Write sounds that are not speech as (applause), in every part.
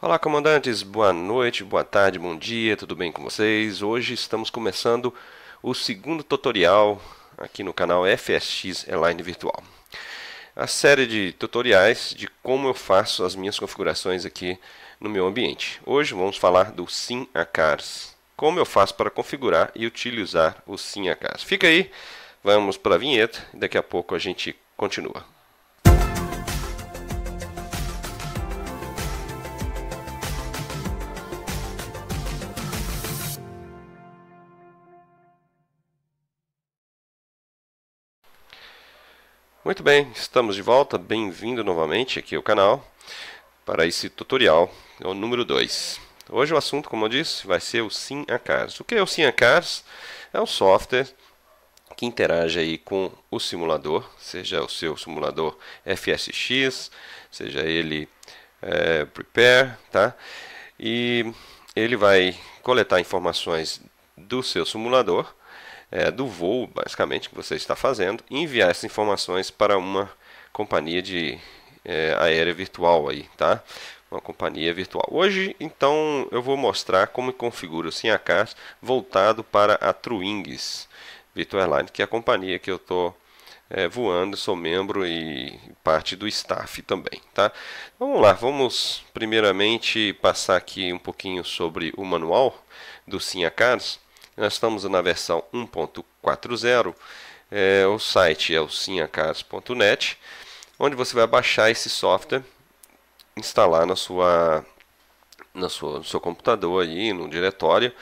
Olá, comandantes, boa noite, boa tarde, bom dia, tudo bem com vocês? Hoje estamos começando o segundo tutorial aqui no canal FSX Airline Virtual. A série de tutoriais de como eu faço as minhas configurações aqui no meu ambiente. Hoje vamos falar do Sim Acars. Como eu faço para configurar e utilizar o Sim Acars? Fica aí, vamos para a vinheta e daqui a pouco a gente continua. Muito bem, estamos de volta, bem-vindo novamente aqui ao canal para esse tutorial, é o número 2. Hoje o assunto, como eu disse, vai ser o SimACARS. O que é o SimACARS? É um software que interage aí com o simulador, seja o seu simulador FSX, seja ele é, Prepare, tá? E ele vai coletar informações do seu simulador é, do voo, basicamente, que você está fazendo, e enviar essas informações para uma companhia de é, aérea virtual aí, tá? Uma companhia virtual. Hoje, então, eu vou mostrar como configura o Sinhacast voltado para a Truings Virtual Airline, que é a companhia que eu estou é, voando, sou membro e parte do staff também, tá? Vamos lá, vamos primeiramente passar aqui um pouquinho sobre o manual do Sinhacast. Nós estamos na versão 1.40. É, o site é o sinhacaros.net, onde você vai baixar esse software, instalar na sua, na sua, no seu computador aí, no diretório,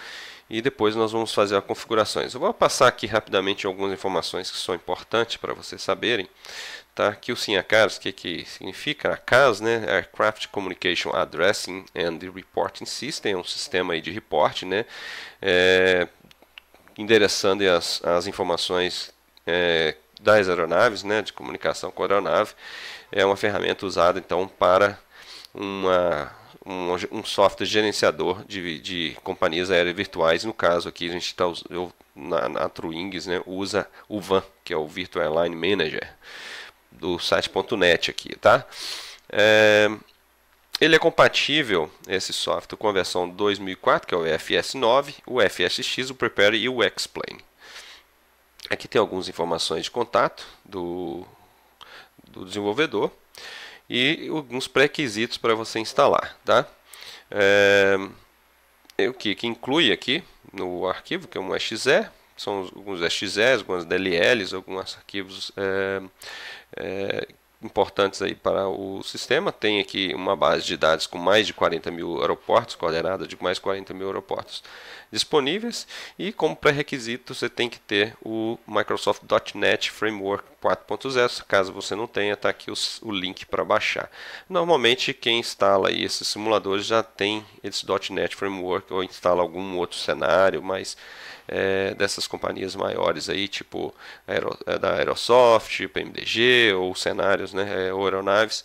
e depois nós vamos fazer as configurações. Eu vou passar aqui rapidamente algumas informações que são importantes para vocês saberem. Tá? Aqui o SINACARS, o que, que significa? A CAS, né? Aircraft é Communication Addressing and Reporting System, é um sistema aí de reporte, né? É, endereçando as, as informações é, das aeronaves, né, de comunicação com a aeronave. É uma ferramenta usada então para uma, um, um software gerenciador de, de companhias aéreas virtuais. No caso aqui, a gente está na, na Truings, né, usa o VAN, que é o Virtual Airline Manager do site.net aqui, tá? É, ele é compatível, esse software, com a versão 2004, que é o FS9, o FSX, o Prepare e o Explain. Aqui tem algumas informações de contato do, do desenvolvedor e alguns pré-requisitos para você instalar. Tá? É, o que, que inclui aqui no arquivo, que é um XE, são alguns XEs, algumas DLLs, alguns arquivos é, é, importantes aí para o sistema. Tem aqui uma base de dados com mais de 40 mil aeroportos, coordenada de mais 40 mil aeroportos disponíveis. E como pré-requisito, você tem que ter o Microsoft.NET Framework 4.0. Caso você não tenha, está aqui os, o link para baixar. Normalmente, quem instala aí esses simuladores já tem esse .NET Framework ou instala algum outro cenário, mas é, dessas companhias maiores aí, tipo aero, é, da Aerosoft, PMDG ou cenários, né, é, ou aeronaves,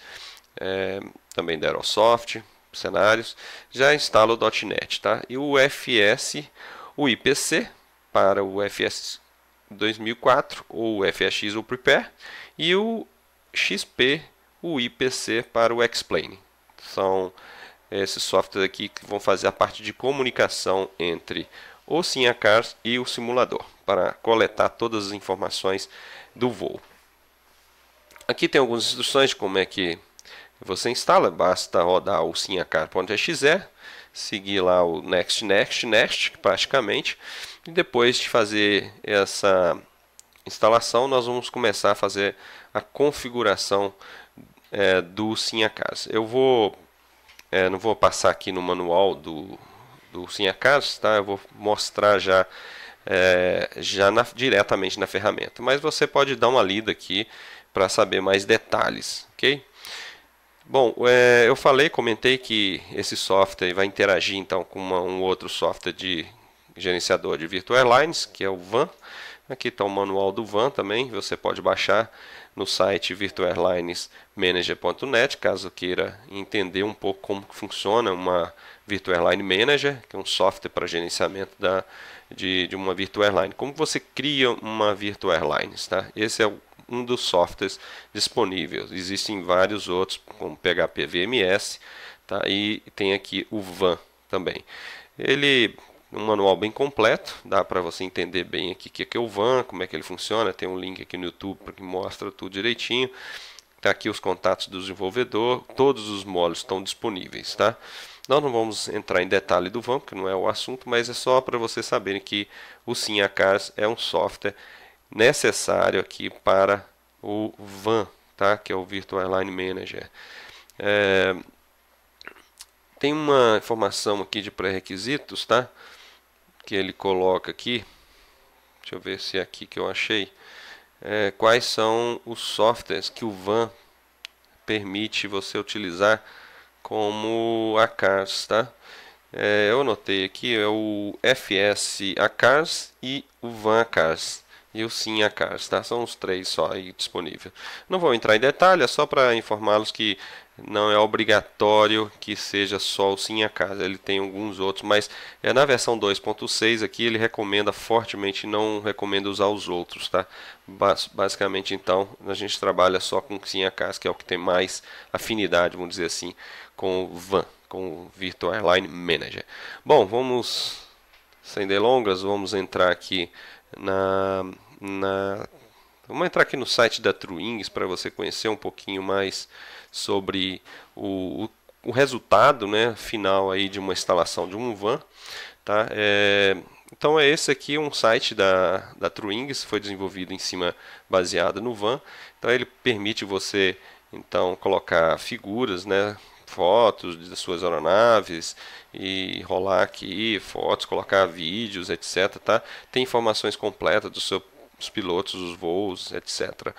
é, também da Aerosoft, cenários, já instala o .NET, tá? E o FS, o IPC para o FS 2004, ou o FSX ou Prepare, e o XP, o IPC para o Explain. São esses softwares aqui que vão fazer a parte de comunicação entre o sim CARS e o simulador para coletar todas as informações do voo. Aqui tem algumas instruções de como é que você instala, basta rodar o sinhacar.exe, seguir lá o next, next, next, praticamente, e depois de fazer essa instalação, nós vamos começar a fazer a configuração é, do Sinhacas. Eu vou, é, não vou passar aqui no manual do, do Sinhacas, tá? Eu vou mostrar já, é, já na, diretamente na ferramenta. Mas você pode dar uma lida aqui para saber mais detalhes, ok? Bom, é, eu falei, comentei que esse software vai interagir então com uma, um outro software de gerenciador de Virtual Airlines, que é o VAN. Aqui está o manual do VAN também, você pode baixar no site virtualairlinesmanager.net, caso queira entender um pouco como funciona uma Virtual Airline Manager, que é um software para gerenciamento da, de, de uma Virtual Airline. Como você cria uma Virtual Airline? Tá? Esse é um dos softwares disponíveis. Existem vários outros, como PHP VMS, tá? e tem aqui o VAN também. Ele um manual bem completo, dá para você entender bem aqui o que é, é o VAN, como é que ele funciona, tem um link aqui no YouTube que mostra tudo direitinho. Está aqui os contatos do desenvolvedor, todos os módulos estão disponíveis, tá? Nós não vamos entrar em detalhe do VAM, que não é o assunto, mas é só para vocês saberem que o Simacars é um software necessário aqui para o VAM, tá? que é o Virtual Airline Manager. É... Tem uma informação aqui de pré-requisitos, tá? Que ele coloca aqui. Deixa eu ver se é aqui que eu achei. É, quais são os softwares que o VAN permite você utilizar como Cars, tá? É, eu anotei aqui, é o FS Cars e o VAN Cars e o Sim Cars, tá? São os três só aí Não vou entrar em detalhe, é só para informá-los que não é obrigatório que seja só o Sim Cars, ele tem alguns outros, mas é na versão 2.6 aqui ele recomenda fortemente, não recomenda usar os outros, tá? Bas basicamente então, a gente trabalha só com o Sim CARS, que é o que tem mais afinidade, vamos dizer assim, com o VAN, com o Virtual Airline Manager. Bom, vamos sem delongas, vamos entrar aqui na, na Vamos entrar aqui no site da Truings para você conhecer um pouquinho mais sobre o, o, o, resultado né, final aí de uma instalação de um van. Tá? É, então é esse aqui um site da, da Truings, foi desenvolvido em cima baseado no van. Então ele permite você então colocar figuras, né, fotos das suas aeronaves e rolar aqui fotos, colocar vídeos, etc. Tá? Tem informações completas dos seus pilotos, os voos, etc.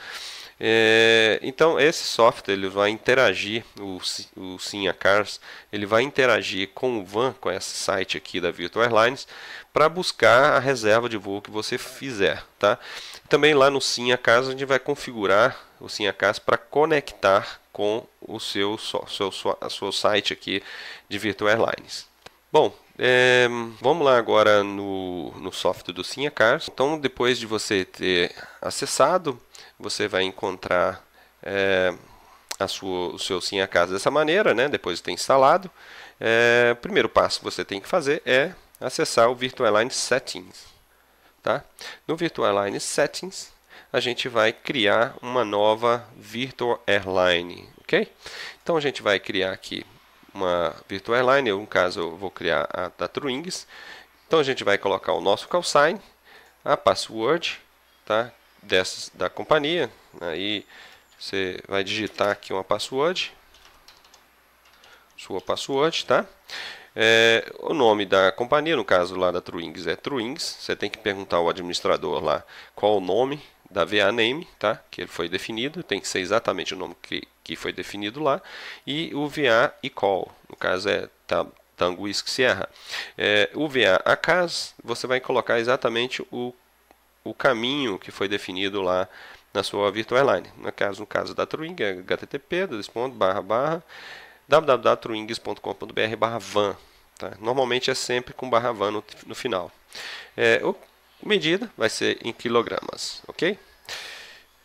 É, então esse software ele vai interagir, o, o Sinha Cars, ele vai interagir com o Van, com esse site aqui da Virtual Airlines, para buscar a reserva de voo que você fizer, tá? Também lá no Sinha Cars a gente vai configurar o Sinha Cars para conectar com o seu, seu, sua, seu site aqui de Virtual Airlines. Bom, é, vamos lá agora no, no software do Sinhacars. Então, depois de você ter acessado, você vai encontrar é, a sua, o seu Sinhacars dessa maneira, né? depois de ter instalado. É, o primeiro passo que você tem que fazer é acessar o Virtual Airlines Settings. Tá? No Virtual Airlines Settings, a gente vai criar uma nova Virtual Airline, ok? Então a gente vai criar aqui uma Virtual Airline, eu no caso eu vou criar a da Truings. Então a gente vai colocar o nosso call sign, a password tá? Dessas, da companhia, aí você vai digitar aqui uma password, sua password, tá? É, o nome da companhia, no caso lá da Truings, é Truings. Você tem que perguntar ao administrador lá qual o nome da VA name, tá? que ele foi definido, tem que ser exatamente o nome que, que foi definido lá, e o VA equal, no caso é tá, Tango Sierra. É, o VA ACAS, você vai colocar exatamente o, o caminho que foi definido lá na sua virtual airline. No caso, no caso da Truing, é http, dois pontos, barra, barra, www.truings.com.br barra van. Tá? Normalmente é sempre com barra van no, no final. É, o medida vai ser em quilogramas, ok?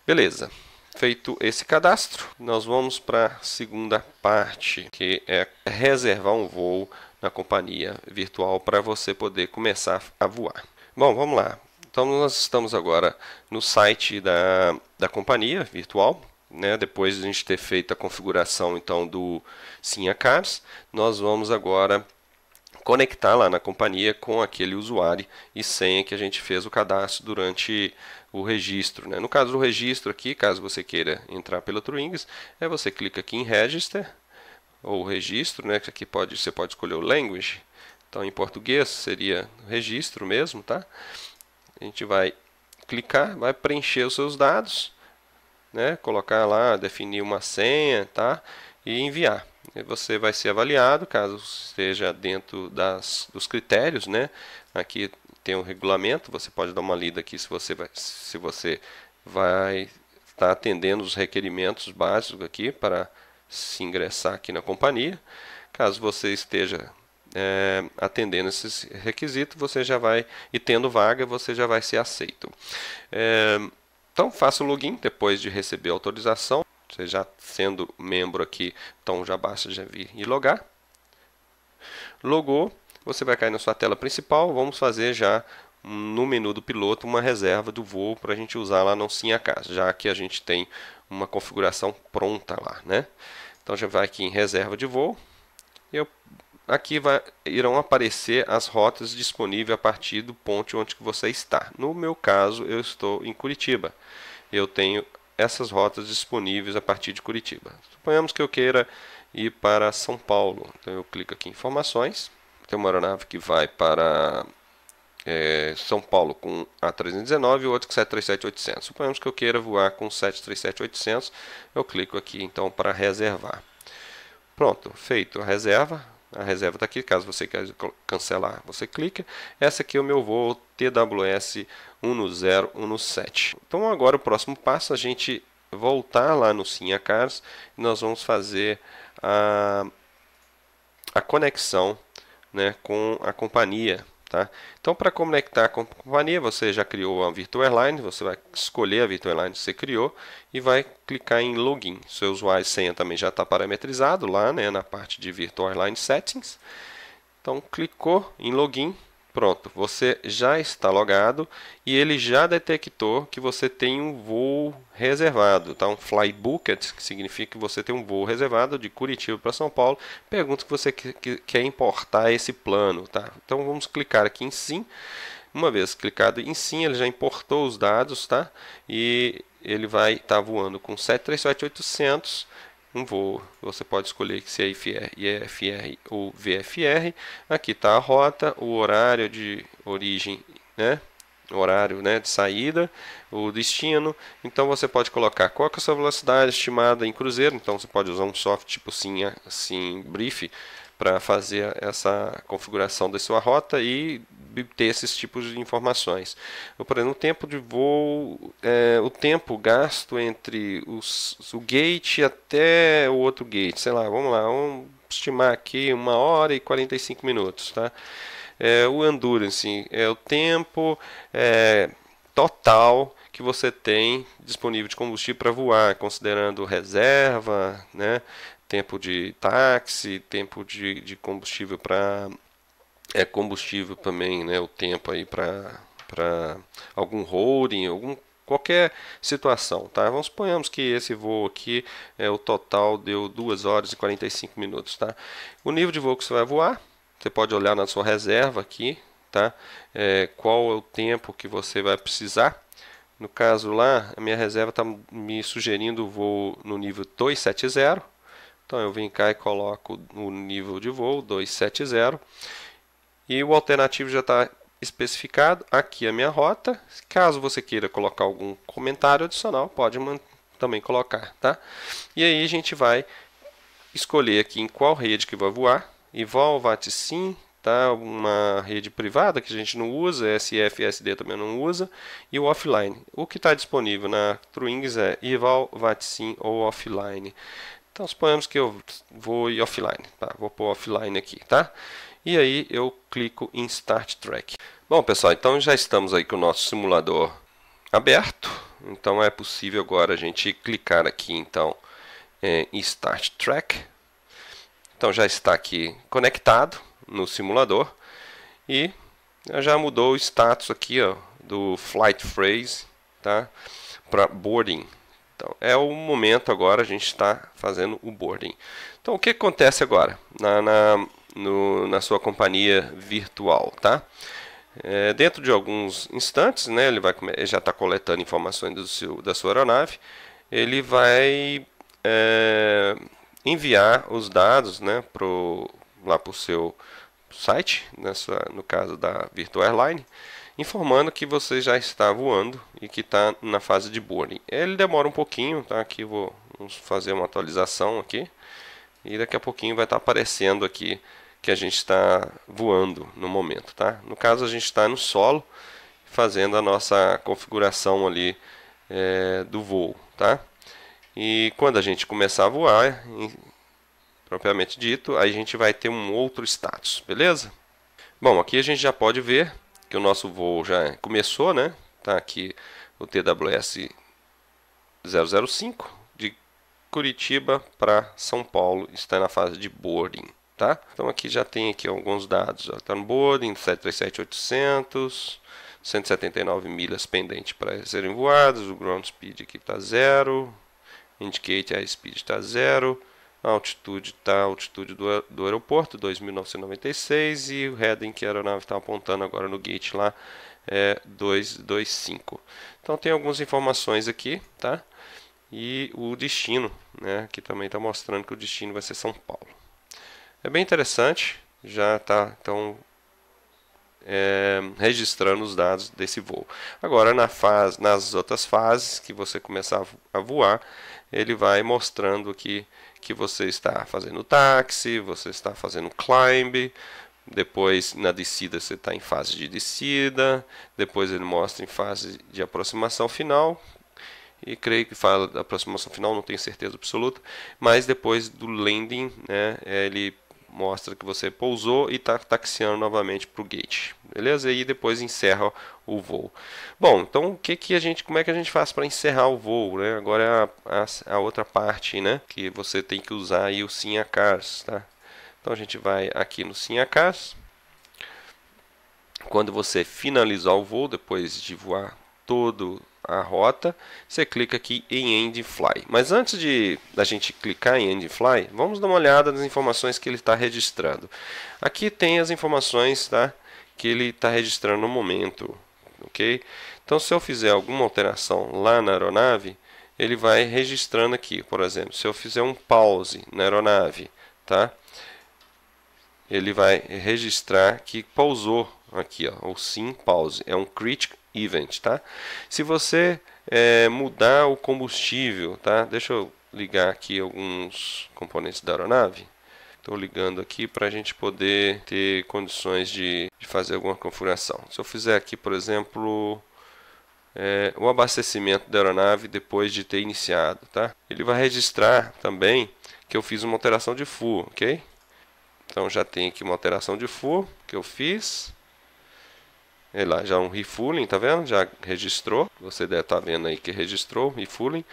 Beleza. Feito esse cadastro, nós vamos para a segunda parte, que é reservar um voo na companhia virtual para você poder começar a voar. Bom, vamos lá. Então, nós estamos agora no site da, da companhia virtual. Né? Depois de a gente ter feito a configuração então do Sinha Cars, nós vamos agora conectar lá na companhia com aquele usuário e senha que a gente fez o cadastro durante o registro. Né? No caso do registro aqui, caso você queira entrar pela Truings, é você clica aqui em Register, ou registro, né? aqui pode, você pode escolher o Language, então em português seria registro mesmo, tá? A gente vai clicar, vai preencher os seus dados, né? colocar lá, definir uma senha, tá? E enviar você vai ser avaliado caso esteja dentro das, dos critérios, né? Aqui tem um regulamento, você pode dar uma lida aqui se você vai, se você vai estar atendendo os requerimentos básicos aqui para se ingressar aqui na companhia. Caso você esteja é, atendendo esses requisitos, você já vai, e tendo vaga, você já vai ser aceito. É, então, faça o login depois de receber a autorização. Você já sendo membro aqui, então já basta já vir e logar. Logou, você vai cair na sua tela principal. Vamos fazer já no menu do piloto uma reserva do voo para a gente usar lá não sim acaso, já que a gente tem uma configuração pronta lá, né? Então já vai aqui em reserva de voo e eu, aqui vai, irão aparecer as rotas disponíveis a partir do ponto onde que você está. No meu caso, eu estou em Curitiba. Eu tenho essas rotas disponíveis a partir de Curitiba. Suponhamos que eu queira ir para São Paulo. Então eu clico aqui em informações tem uma aeronave que vai para é, São Paulo com A319 e outro com 737-800. Suponhamos que eu queira voar com 737-800, eu clico aqui então para reservar. Pronto, feito a reserva. A reserva está aqui, caso você queira cancelar, você clica. Essa aqui é o meu voo TWS 110 107. Então agora o próximo passo a gente voltar lá no Sinha Cars e nós vamos fazer a, a conexão né, com a companhia. Tá? Então, para conectar com a companhia, você já criou a Virtual Airline, você vai escolher a Virtual Airline que você criou e vai clicar em Login. Seu usuário e senha também já está parametrizado lá né, na parte de Virtual Airline Settings. Então, clicou em Login, Pronto, você já está logado e ele já detectou que você tem um voo reservado, tá? Um fly bucket, que significa que você tem um voo reservado de Curitiba para São Paulo. Pergunta se você quer importar esse plano, tá? Então vamos clicar aqui em sim. Uma vez clicado em sim, ele já importou os dados, tá? E ele vai estar tá voando com 737 800 um voo. Você pode escolher se é IFR, IFR ou VFR. Aqui está a rota, o horário de origem, né? horário né, de saída, o destino. Então você pode colocar qual é a sua velocidade estimada em cruzeiro. Então você pode usar um software tipo sim, sim, brief para fazer essa configuração da sua rota e obter esses tipos de informações. Eu, por exemplo, o tempo de voo, é, o tempo gasto entre os, o gate até o outro gate, sei lá, vamos lá, vamos estimar aqui uma hora e 45 minutos, tá? É, o endurance é o tempo é, total que você tem disponível de combustível para voar, considerando reserva, né? tempo de táxi, tempo de, de combustível para é combustível também, né, o tempo aí para para algum holding, algum qualquer situação, tá? Vamos suponhamos que esse voo aqui é o total deu 2 horas e 45 minutos, tá? O nível de voo que você vai voar, você pode olhar na sua reserva aqui, tá? É, qual é o tempo que você vai precisar? No caso lá, a minha reserva está me sugerindo o voo no nível 270. Então eu venho cá e coloco o nível de voo 270 e o alternativo já está especificado. Aqui a minha rota. Caso você queira colocar algum comentário adicional, pode também colocar, tá? E aí a gente vai escolher aqui em qual rede que vai voar. Evolvat sim, tá? Uma rede privada que a gente não usa, SFSD também não usa, e o offline. O que está disponível na Truings é Evolvat sim ou offline. Então suponhamos que eu vou ir offline, tá? Vou pôr offline aqui, tá? E aí eu clico em Start Track. Bom, pessoal, então já estamos aí com o nosso simulador aberto. Então é possível agora a gente clicar aqui então é, em Start Track. Então já está aqui conectado no simulador e já mudou o status aqui ó, do flight phrase tá? para boarding. Então, é o momento agora, a gente está fazendo o boarding. Então, o que acontece agora na, na, no, na sua companhia virtual, tá? É, dentro de alguns instantes, né, ele vai ele já está coletando informações do seu, da sua aeronave, ele vai é, enviar os dados né, pro, lá para o seu site, nessa, no caso da Virtual Airline, informando que você já está voando e que está na fase de boarding. Ele demora um pouquinho, tá? Aqui vou fazer uma atualização aqui e daqui a pouquinho vai estar tá aparecendo aqui que a gente está voando no momento, tá? No caso a gente está no solo fazendo a nossa configuração ali é, do voo, tá? E quando a gente começar a voar, em, propriamente dito, aí a gente vai ter um outro status, beleza? Bom, aqui a gente já pode ver que o nosso voo já começou, né? Tá aqui o TWS 005 de Curitiba para São Paulo, está na fase de boarding, tá? Então aqui já tem aqui alguns dados, está no boarding, 737-800, 179 milhas pendente para serem voados, o ground speed aqui está zero, indicate a speed está zero, a altitude está a altitude do, do aeroporto, 2.996, e o heading que a aeronave está apontando agora no gate lá é 225. Então tem algumas informações aqui, tá? E o destino, né? Que também está mostrando que o destino vai ser São Paulo. É bem interessante, já está então é, registrando os dados desse voo. Agora, na fase, nas outras fases que você começar a voar, ele vai mostrando aqui que você está fazendo táxi, você está fazendo climb, depois na descida você está em fase de descida, depois ele mostra em fase de aproximação final, e creio que fala da aproximação final, não tenho certeza absoluta, mas depois do landing, né, é, ele mostra que você pousou e está taxiando novamente para o gate, beleza? E depois encerra o voo. Bom, então o que que a gente, como é que a gente faz para encerrar o voo, né? Agora é a, a, a, outra parte, né? Que você tem que usar aí o Sinhacars, tá? Então a gente vai aqui no Sinhacars. Quando você finalizar o voo, depois de voar todo a rota, você clica aqui em End Fly. Mas antes de a gente clicar em End Fly, vamos dar uma olhada nas informações que ele está registrando. Aqui tem as informações tá, que ele está registrando no momento. ok? Então, se eu fizer alguma alteração lá na aeronave, ele vai registrando aqui. Por exemplo, se eu fizer um pause na aeronave, tá? ele vai registrar que pausou aqui, ó, o sim pause. É um critical event, tá? Se você é, mudar o combustível, tá? Deixa eu ligar aqui alguns componentes da aeronave. Estou ligando aqui para a gente poder ter condições de, de, fazer alguma configuração. Se eu fizer aqui, por exemplo, é, o abastecimento da aeronave depois de ter iniciado, tá? Ele vai registrar também que eu fiz uma alteração de full, ok? Então já tem aqui uma alteração de full que eu fiz. Olha é lá, já um refueling, tá vendo? Já registrou. Você deve estar tá vendo aí que registrou refueling.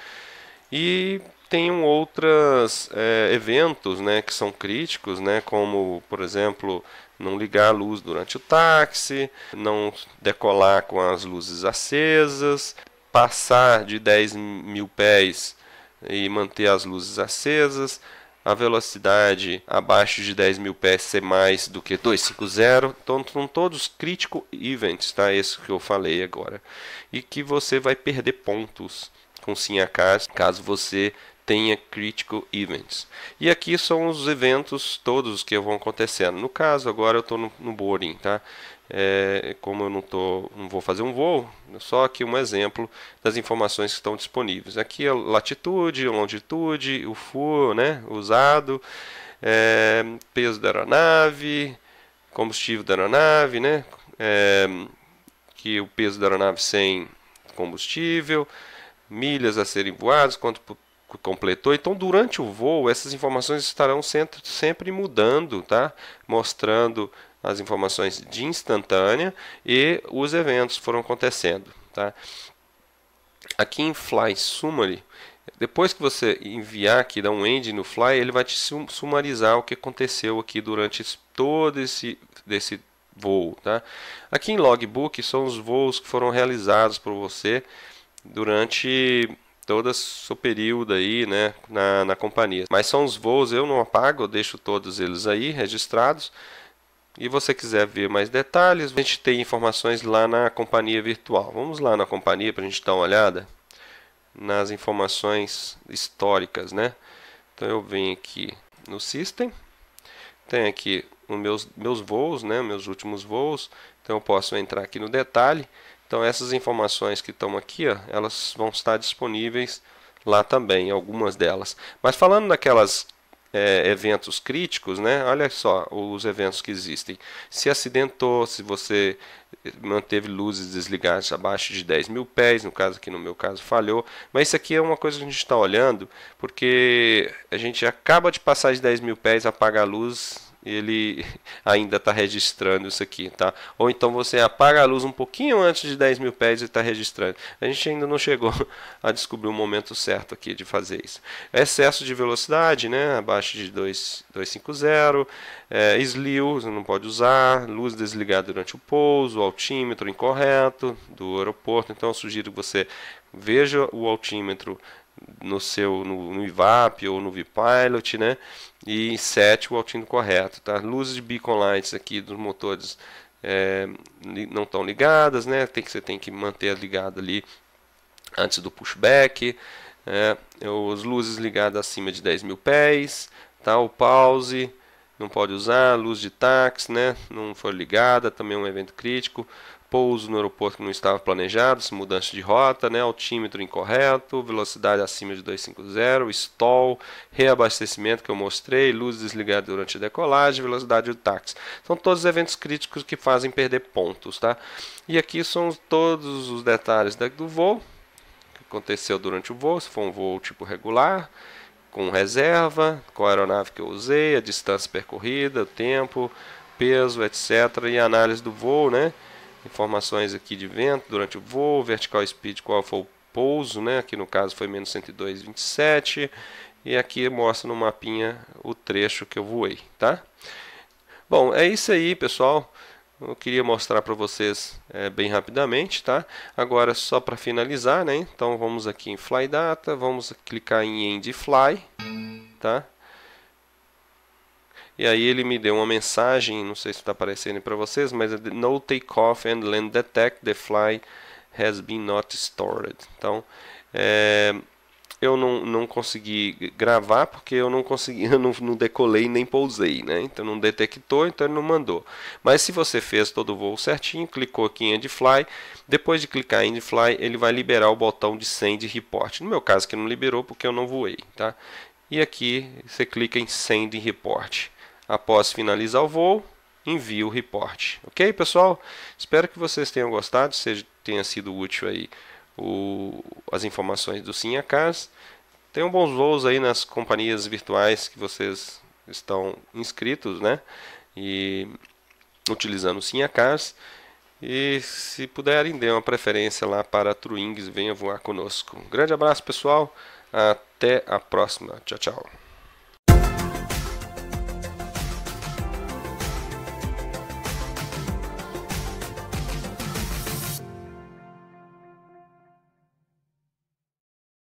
E tem outros é, eventos né, que são críticos, né, como, por exemplo, não ligar a luz durante o táxi, não decolar com as luzes acesas, passar de 10 mil pés e manter as luzes acesas, a velocidade abaixo de 10 mil pés ser mais do que 250. Então são todos crítico events, tá? Esse que eu falei agora. E que você vai perder pontos com sim acaso, caso você tenha critical events. E aqui são os eventos todos que vão acontecendo. No caso, agora eu estou no, no boarding, tá? é, como eu não, tô, não vou fazer um voo, só aqui um exemplo das informações que estão disponíveis. Aqui a é latitude, longitude, o FUO né, usado, é, peso da aeronave, combustível da aeronave, né, é, que o peso da aeronave sem combustível, milhas a serem voadas, quanto completou. Então, durante o voo, essas informações estarão sempre, sempre mudando, tá? Mostrando as informações de instantânea e os eventos foram acontecendo. Tá? Aqui em Fly Summary, depois que você enviar aqui, dar um end no Fly, ele vai te sumarizar o que aconteceu aqui durante todo esse, desse voo. Tá? Aqui em Logbook são os voos que foram realizados por você durante todo o seu período aí, né, na, na companhia. Mas são os voos, eu não apago, eu deixo todos eles aí registrados e você quiser ver mais detalhes, a gente tem informações lá na companhia virtual. Vamos lá na companhia para a gente dar uma olhada nas informações históricas, né? Então eu venho aqui no System, tenho aqui os meus, meus voos, né? Meus últimos voos, então eu posso entrar aqui no detalhe. Então essas informações que estão aqui, ó, elas vão estar disponíveis lá também, algumas delas. Mas falando daquelas é, eventos críticos, né? Olha só os eventos que existem. Se acidentou, se você manteve luzes desligadas abaixo de 10 mil pés, no caso aqui no meu caso falhou, mas isso aqui é uma coisa que a gente está olhando, porque a gente acaba de passar de 10 mil pés, apaga a luz, ele (laughs) ainda está registrando isso aqui, tá? Ou então você apaga a luz um pouquinho antes de 10 mil pés e está registrando. A gente ainda não chegou (laughs) a descobrir o momento certo aqui de fazer isso. É excesso de velocidade, né? Abaixo de 250, é, você não pode usar, luz desligada durante o pouso, altímetro incorreto do aeroporto. Então eu sugiro que você veja o altímetro no seu no, no IVAP ou no VPilot, né? E sete o altino correto, tá? Luzes de beacon lights aqui dos motores é, não estão ligadas, né? Tem que você tem que manter ligado ali antes do pushback, né? é, os luzes ligadas acima de 10 mil pés, tá? O pause não pode usar, luz de táxi, né? Não foi ligada, também é um evento crítico pouso no aeroporto que não estava planejado, mudança de rota, né, altímetro incorreto, velocidade acima de 250, stall, reabastecimento que eu mostrei, luz desligada durante a decolagem, velocidade do táxi. São todos eventos críticos que fazem perder pontos, tá? E aqui são todos os detalhes do voo, que aconteceu durante o voo, se for um voo tipo regular, com reserva, qual aeronave que eu usei, a distância percorrida, o tempo, peso, etc. e a análise do voo, né? Informações aqui de vento durante o voo, vertical speed, qual foi o pouso, né? Aqui no caso foi menos 102,27. E aqui mostra no mapinha o trecho que eu voei, tá? Bom, é isso aí, pessoal. Eu queria mostrar para vocês é, bem rapidamente, tá? Agora, só para finalizar, né? Então, vamos aqui em Fly Data, vamos clicar em End Fly, tá? E aí ele me deu uma mensagem, não sei se está aparecendo para vocês, mas é no takeoff and land detect the fly has been not stored. Então, é, eu não, não consegui gravar porque eu não consegui, (laughs) eu não, não, decolei nem pousei, né? Então não detectou, então ele não mandou. Mas se você fez todo o voo certinho, clicou aqui em End Fly, depois de clicar em End Fly, ele vai liberar o botão de Send Report. No meu caso que não liberou porque eu não voei, tá? E aqui você clica em Send Report. Após finalizar o voo, envie o reporte. Ok, pessoal? Espero que vocês tenham gostado, seja, tenha sido útil aí o, as informações do Sinhacas. Tenham bons voos aí nas companhias virtuais que vocês estão inscritos, né? E utilizando o Sinhacas. E se puderem, dê uma preferência lá para a Truings, venha voar conosco. Um grande abraço, pessoal. Até a próxima. Tchau, tchau.